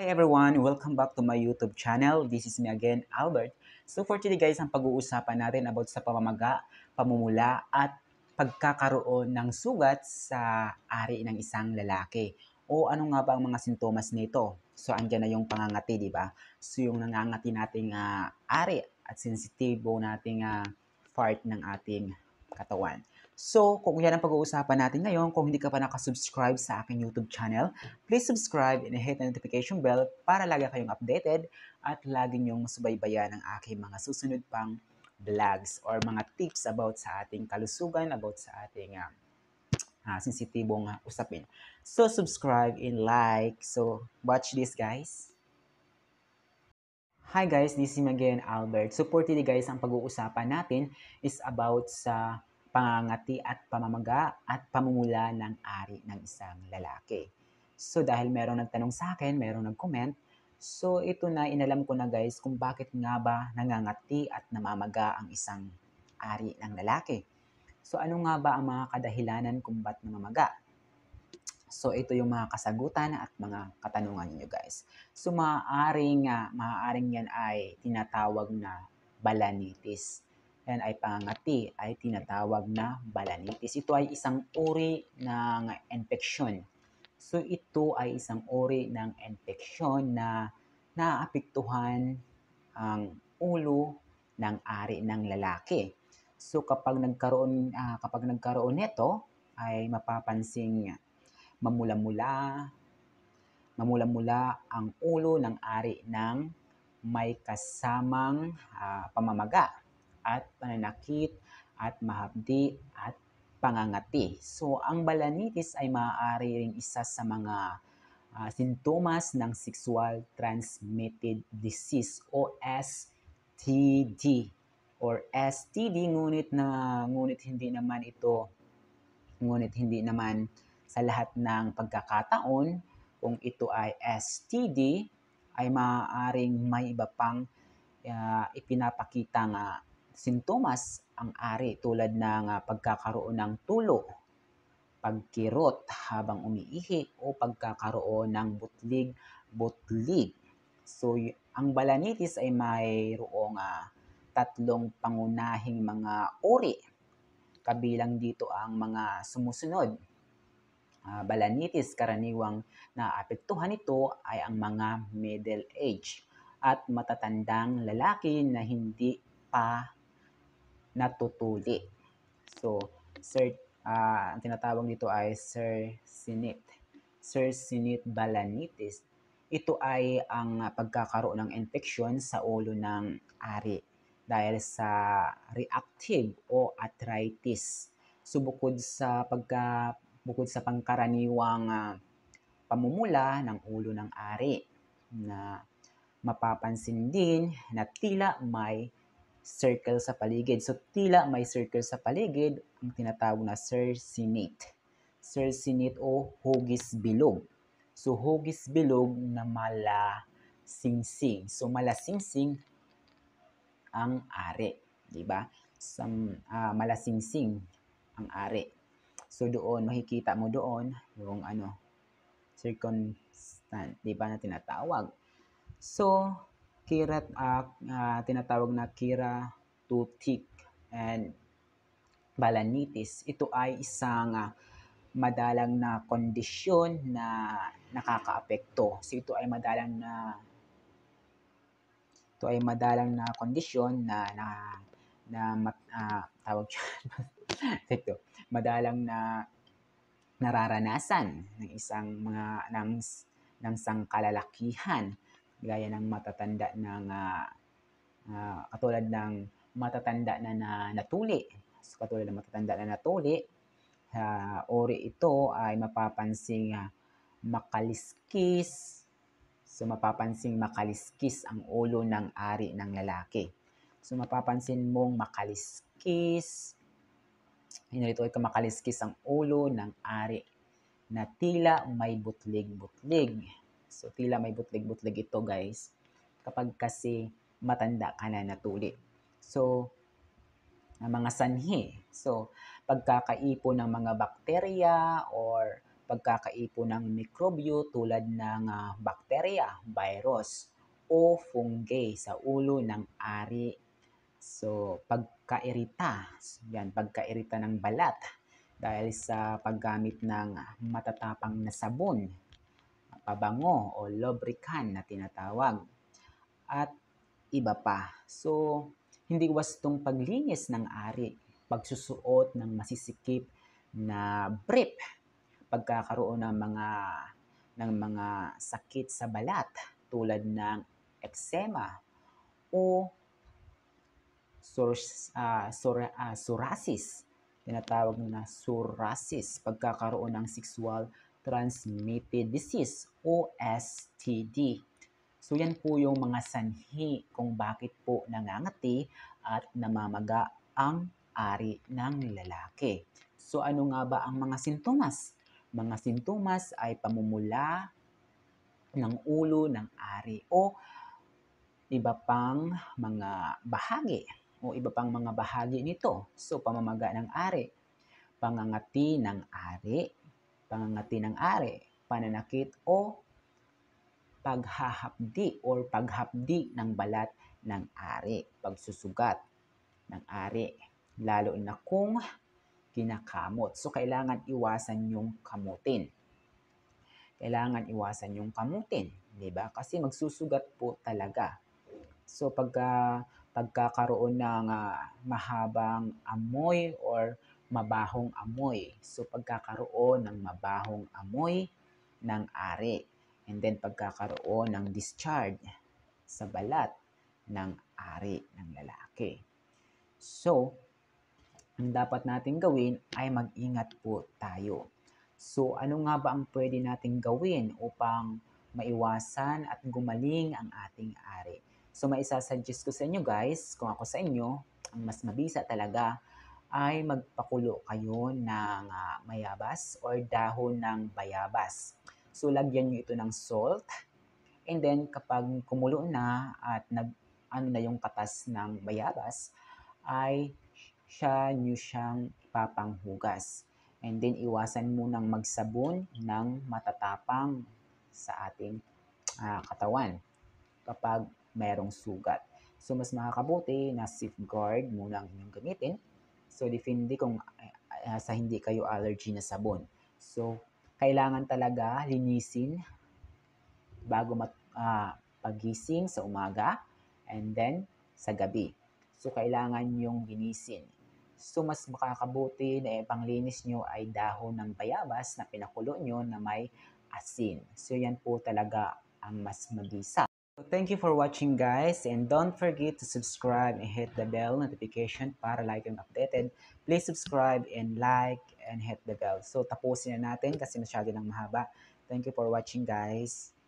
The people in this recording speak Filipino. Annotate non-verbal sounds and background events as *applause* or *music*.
Hi everyone! Welcome back to my YouTube channel. This is me again, Albert. So for today guys, ang pag-uusapan natin about sa pamamaga, pamumula at pagkakaroon ng sugat sa ari ng isang lalaki. O ano nga ba ang mga sintomas nito? So andyan na yung pangangati, di ba? So yung nangangati nating uh, ari at sensitive nating uh, part ng ating katawan. So, kung yan ang pag-uusapan natin ngayon, kung hindi ka pa nakasubscribe sa akin YouTube channel, please subscribe and hit the notification bell para lagi kayong updated at lagi niyong masubaybayan ang aking mga susunod pang vlogs or mga tips about sa ating kalusugan, about sa ating uh, uh, sensitibong uh, usapin. So, subscribe and like. So, watch this guys. Hi guys, this is again Albert. So, for today guys, ang pag-uusapan natin is about sa pangangati at pamamaga at pamumula ng ari ng isang lalaki. So dahil merong nagtanong sa akin, merong nag-comment, so ito na inalam ko na guys kung bakit nga ba nangangati at namamaga ang isang ari ng lalaki. So ano nga ba ang mga kadahilanan kung ba't namamaga? So ito yung mga kasagutan at mga katanungan niyo guys. So maaaring, uh, maaaring yan ay tinatawag na balanitis yan ay pangati ay tinatawag na balanitis. Ito ay isang uri ng infeksyon. So ito ay isang uri ng infeksyon na naapektuhan ang ulo ng ari ng lalaki. So kapag nagkaroon uh, kapag nagkaroon nito ay mapapansing mamula-mula mamula-mula ang ulo ng ari ng may kasamang uh, pamamaga at pananakit at mahabdi at pangangati. So, ang balanitis ay maaari ring isa sa mga uh, sintomas ng sexual transmitted disease o STD or STD ngunit na ngunit hindi naman ito ngunit hindi naman sa lahat ng pagkakataon kung ito ay STD ay maaaring may iba pang uh, ah, ipinapakitang uh, sintomas ang ari tulad ng ah, pagkakaroon ng tulo, pagkirot habang umiihi o pagkakaroon ng butlig-butlig. So ang balanitis ay mayroong uh, tatlong pangunahing mga uri. Kabilang dito ang mga sumusunod. Uh, balanitis karaniwang naapektuhan nito ay ang mga middle age at matatandang lalaki na hindi pa natutuli. So, Sir, uh, ang tinatawag dito ay Sir Sinit. Sir Sinit balanitis. Ito ay ang pagkakaroon ng infection sa ulo ng ari dahil sa reactive o arthritis. So, bukod sa pagka bukod sa pangkaraniwang uh, pamumula ng ulo ng ari na mapapansin din na tila may circle sa paligid. So, tila may circle sa paligid ang tinatawag na circinate. Circinate o hugis bilog. So, hugis bilog na malasingsing. So, malasingsing ang ari. Diba? Some, uh, ah, malasingsing ang are. So, doon, makikita mo doon yung ano, circumstance, di ba, na tinatawag. So, Kira, uh, ah, uh, tinatawag na Kira Tutik and Balanitis. Ito ay isang uh, madalang na kondisyon na nakakaapekto. So ito ay madalang na ito ay madalang na kondisyon na na na uh, tawag *laughs* ito madalang na nararanasan ng isang mga ng ng sangkalalakihan gaya ng matatanda ng uh, uh, katulad ng matatanda na, na natuli. So, katulad ng matatanda na natuli, uh, ori ito ay mapapansing uh, makaliskis. So mapapansin makaliskis ang ulo ng ari ng lalaki. So mapapansin mong makaliskis. Hinarito ay makaliskis ang ulo ng ari na tila may butlig-butlig. So, tila may butlig-butlig ito, guys. Kapag kasi matanda ka na natuli. So, ang mga sanhi. So, pagkakaipo ng mga bakterya or pagkakaipo ng mikrobyo tulad ng uh, bakterya, virus, o fungi sa ulo ng ari. So, pagkairita. So, yan, pagkairita ng balat dahil sa paggamit ng matatapang na sabon pabango o lubricant na tinatawag at iba pa. So, hindi wastong paglinis ng ari, pagsusuot ng masisikip na brief, pagkakaroon ng mga ng mga sakit sa balat tulad ng eczema o sur, uh, ah, sur, uh, ah, psoriasis, tinatawag na psoriasis, pagkakaroon ng sexual transmitted disease o STD. So yan po yung mga sanhi kung bakit po nangangati at namamaga ang ari ng lalaki. So ano nga ba ang mga sintomas? Mga sintomas ay pamumula ng ulo ng ari o iba pang mga bahagi o iba pang mga bahagi nito. So pamamaga ng ari, pangangati ng ari, pangangati ng ari, pananakit o paghahapdi or paghapdi ng balat ng ari, pagsusugat ng ari, lalo na kung kinakamot. So, kailangan iwasan yung kamutin. Kailangan iwasan yung kamutin, di ba? Kasi magsusugat po talaga. So, pag, pagkakaroon ng uh, mahabang amoy or mabahong amoy. So pagkakaroon ng mabahong amoy ng ari. And then pagkakaroon ng discharge sa balat ng ari ng lalaki. So, ang dapat natin gawin ay mag-ingat po tayo. So, ano nga ba ang pwede nating gawin upang maiwasan at gumaling ang ating ari? So, maisasuggest ko sa inyo guys, kung ako sa inyo, ang mas mabisa talaga ay magpakulo kayo ng uh, mayabas or dahon ng bayabas. So, lagyan nyo ito ng salt. And then, kapag kumulo na at nag, ano na yung katas ng bayabas, ay siya nyo siyang ipapanghugas. And then, iwasan munang magsabon ng matatapang sa ating uh, katawan kapag merong sugat. So, mas makakabuti na safeguard muna ang inyong gamitin So, depende kung uh, sa hindi kayo allergy na sabon. So, kailangan talaga linisin bago mat, uh, ah, pagising sa umaga and then sa gabi. So, kailangan yung ginisin. So, mas makakabuti na eh, panglinis nyo ay dahon ng bayabas na pinakulo nyo na may asin. So, yan po talaga ang mas mabisa. Thank you for watching guys and don't forget to subscribe and hit the bell notification para lagi kang updated. Please subscribe and like and hit the bell. So tapusin na natin kasi masyado ng mahaba. Thank you for watching guys.